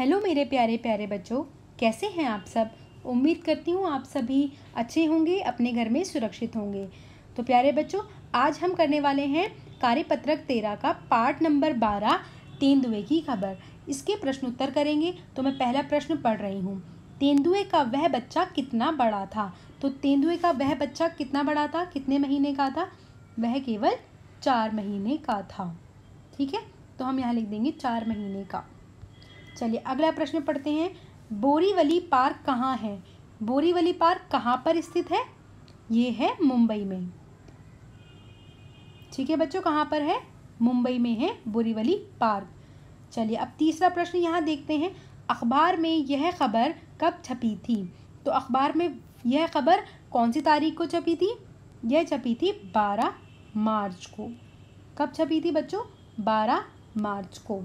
hello मेरे प्यारे प्यारे बच्चों कैसे हैं आप सब उम्मीद करती हूँ आप सभी अच्छे होंगे अपने घर में सुरक्षित होंगे तो प्यारे बच्चों आज हम करने वाले हैं कार्यपत्रक तेरह का पार्ट नंबर बारह तेंदुए की खबर इसके प्रश्न उत्तर करेंगे तो मैं पहला प्रश्न पढ़ रही हूँ तेंदुए का वह बच्चा कितना बड़ा था तो तेंदुए का वह बच्चा कितना बड़ा था कितने महीने का था वह केवल चार महीने का था ठीक है तो हम यहाँ लिख देंगे चार महीने का चलिए अगला प्रश्न पढ़ते हैं बोरीवली पार्क कहाँ है बोरीवली पार्क कहाँ पर स्थित है ये है मुंबई में ठीक है बच्चों कहाँ पर है मुंबई में है बोरीवली पार्क चलिए अब तीसरा प्रश्न यहाँ देखते हैं अखबार में यह खबर कब छपी थी तो अखबार में यह खबर कौन सी तारीख को छपी थी यह छपी थी बारह मार्च को कब छपी थी बच्चों बारह मार्च को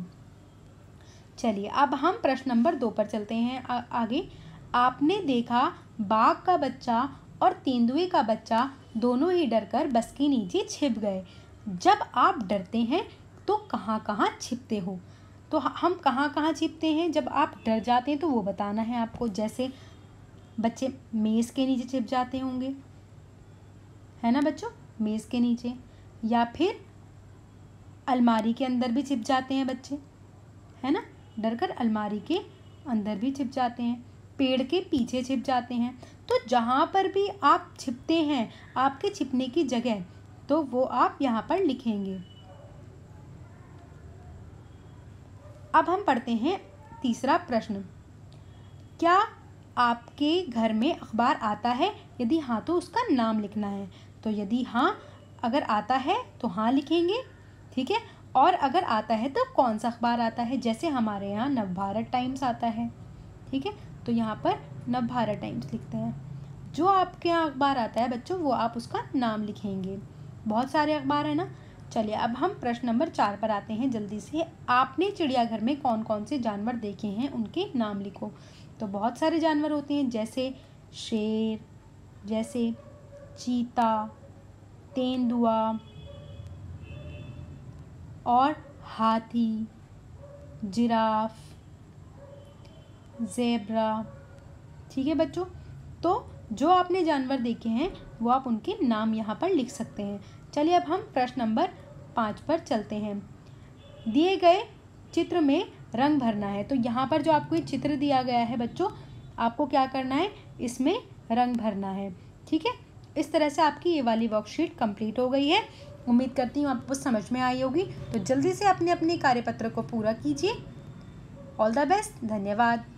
चलिए अब हम प्रश्न नंबर दो पर चलते हैं आ, आगे आपने देखा बाघ का बच्चा और तेंदुए का बच्चा दोनों ही डरकर बस के नीचे छिप गए जब आप डरते हैं तो कहाँ कहाँ छिपते हो तो हम कहाँ कहाँ छिपते हैं जब आप डर जाते हैं तो वो बताना है आपको जैसे बच्चे मेज़ के नीचे छिप जाते होंगे है ना बच्चों मेज़ के नीचे या फिर अलमारी के अंदर भी छिप जाते हैं बच्चे है ना डरकर अलमारी के अंदर भी छिप जाते हैं पेड़ के पीछे छिप जाते हैं तो जहाँ पर भी आप छिपते हैं आपके छिपने की जगह तो वो आप यहाँ पर लिखेंगे अब हम पढ़ते हैं तीसरा प्रश्न क्या आपके घर में अखबार आता है यदि हाँ तो उसका नाम लिखना है तो यदि हाँ अगर आता है तो हाँ लिखेंगे ठीक है और अगर आता है तब कौन सा अखबार आता है जैसे हमारे यहाँ नवभारत टाइम्स आता है ठीक है तो यहाँ पर नवभारत टाइम्स लिखते हैं जो आपके यहाँ अखबार आता है बच्चों वो आप उसका नाम लिखेंगे बहुत सारे अखबार हैं ना चलिए अब हम प्रश्न नंबर चार पर आते हैं जल्दी से आपने चिड़ियाघर में कौन कौन से जानवर देखे हैं उनके नाम लिखो तो बहुत सारे जानवर होते हैं जैसे शेर जैसे चीता तेंदुआ और हाथी जिराफ जेब्रा ठीक है बच्चों तो जो आपने जानवर देखे हैं वो आप उनके नाम यहाँ पर लिख सकते हैं चलिए अब हम प्रश्न नंबर पाँच पर चलते हैं दिए गए चित्र में रंग भरना है तो यहाँ पर जो आपको ये चित्र दिया गया है बच्चों आपको क्या करना है इसमें रंग भरना है ठीक है इस तरह से आपकी ये वाली वर्कशीट कंप्लीट हो गई है उम्मीद करती हूँ आपको समझ में आई होगी तो जल्दी से अपने अपने कार्यपत्र को पूरा कीजिए ऑल द बेस्ट धन्यवाद